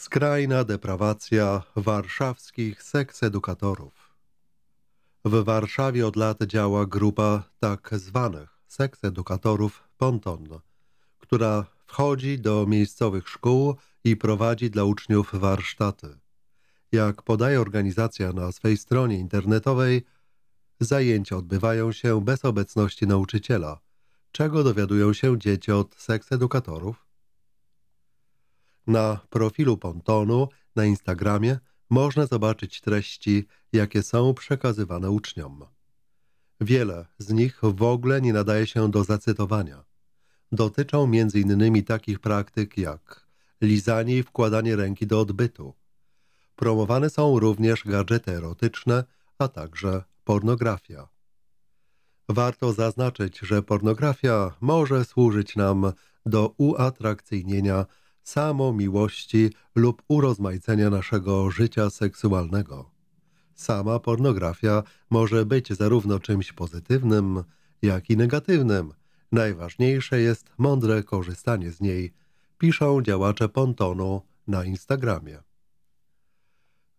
Skrajna deprawacja warszawskich seksedukatorów. W Warszawie od lat działa grupa tak zwanych seksedukatorów Ponton, która wchodzi do miejscowych szkół i prowadzi dla uczniów warsztaty. Jak podaje organizacja na swej stronie internetowej, zajęcia odbywają się bez obecności nauczyciela, czego dowiadują się dzieci od seksedukatorów, na profilu Pontonu na Instagramie można zobaczyć treści, jakie są przekazywane uczniom. Wiele z nich w ogóle nie nadaje się do zacytowania. Dotyczą m.in. takich praktyk jak lizanie i wkładanie ręki do odbytu. Promowane są również gadżety erotyczne, a także pornografia. Warto zaznaczyć, że pornografia może służyć nam do uatrakcyjnienia samo miłości lub urozmaicenia naszego życia seksualnego. Sama pornografia może być zarówno czymś pozytywnym, jak i negatywnym. Najważniejsze jest mądre korzystanie z niej, piszą działacze Pontonu na Instagramie.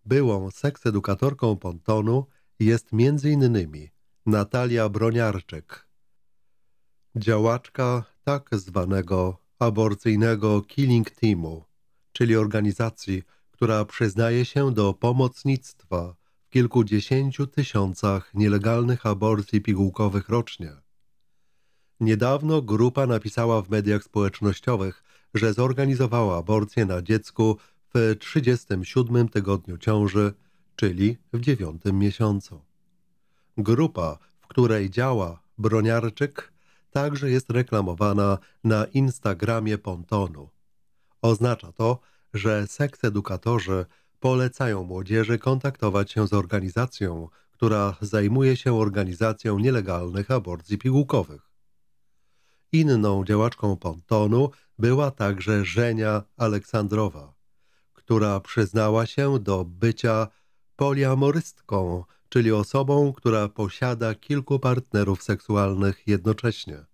Byłą seksedukatorką Pontonu jest m.in. Natalia Broniarczyk, działaczka tak zwanego aborcyjnego Killing Teamu, czyli organizacji, która przyznaje się do pomocnictwa w kilkudziesięciu tysiącach nielegalnych aborcji pigułkowych rocznie. Niedawno grupa napisała w mediach społecznościowych, że zorganizowała aborcję na dziecku w 37 tygodniu ciąży, czyli w dziewiątym miesiącu. Grupa, w której działa Broniarczyk, także jest reklamowana na Instagramie Pontonu. Oznacza to, że seksedukatorzy polecają młodzieży kontaktować się z organizacją, która zajmuje się organizacją nielegalnych aborcji pigułkowych. Inną działaczką Pontonu była także Żenia Aleksandrowa, która przyznała się do bycia poliamorystką czyli osobą, która posiada kilku partnerów seksualnych jednocześnie.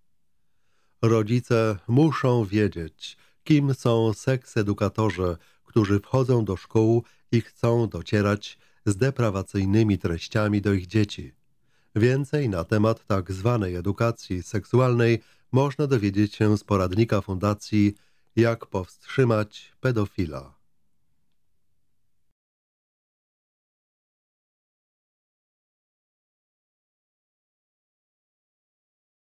Rodzice muszą wiedzieć, kim są seksedukatorzy, którzy wchodzą do szkół i chcą docierać z deprawacyjnymi treściami do ich dzieci. Więcej na temat tak zwanej edukacji seksualnej można dowiedzieć się z poradnika fundacji Jak powstrzymać pedofila.